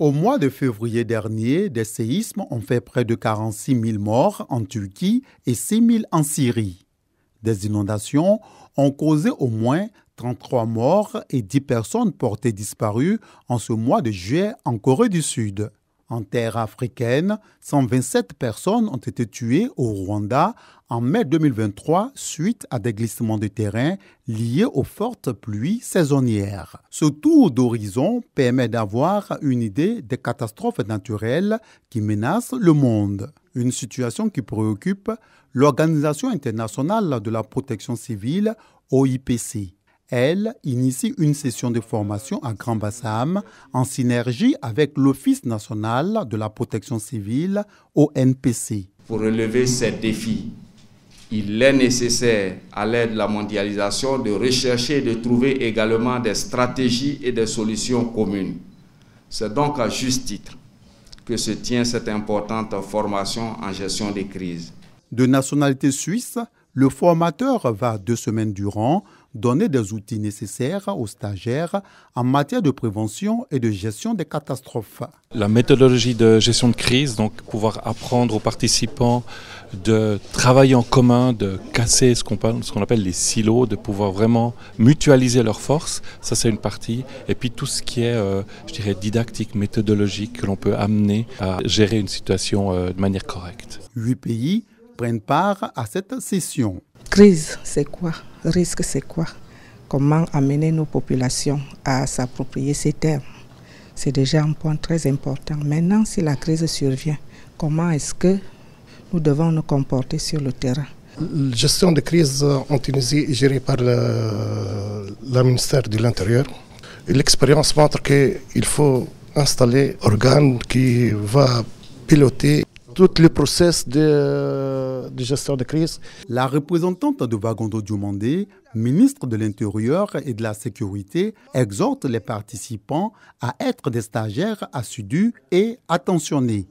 Au mois de février dernier, des séismes ont fait près de 46 000 morts en Turquie et 6 000 en Syrie. Des inondations ont causé au moins 33 morts et 10 personnes portées disparues en ce mois de juillet en Corée du Sud. En terre africaine, 127 personnes ont été tuées au Rwanda en mai 2023 suite à des glissements de terrain liés aux fortes pluies saisonnières. Ce tour d'horizon permet d'avoir une idée des catastrophes naturelles qui menacent le monde une situation qui préoccupe l'Organisation internationale de la protection civile, OIPC. Elle initie une session de formation à Grand Bassam en synergie avec l'Office national de la protection civile, ONPC. Pour relever ces défis, il est nécessaire, à l'aide de la mondialisation, de rechercher et de trouver également des stratégies et des solutions communes. C'est donc à juste titre que se tient cette importante formation en gestion des crises. De nationalité suisse, le formateur va deux semaines durant donner des outils nécessaires aux stagiaires en matière de prévention et de gestion des catastrophes. La méthodologie de gestion de crise, donc pouvoir apprendre aux participants de travailler en commun, de casser ce qu'on appelle les silos, de pouvoir vraiment mutualiser leurs forces, ça c'est une partie. Et puis tout ce qui est, euh, je dirais, didactique, méthodologique, que l'on peut amener à gérer une situation euh, de manière correcte. Huit pays prennent part à cette session. Crise, c'est quoi Risque, c'est quoi Comment amener nos populations à s'approprier ces terres C'est déjà un point très important. Maintenant, si la crise survient, comment est-ce que nous devons nous comporter sur le terrain La gestion de crise en Tunisie est gérée par le ministère de l'Intérieur. L'expérience montre qu'il faut installer un organe qui va piloter tout le process euh, de, gestion de crise. La représentante de Vagondo Diomandé, ministre de l'Intérieur et de la Sécurité, exhorte les participants à être des stagiaires assidus et attentionnés.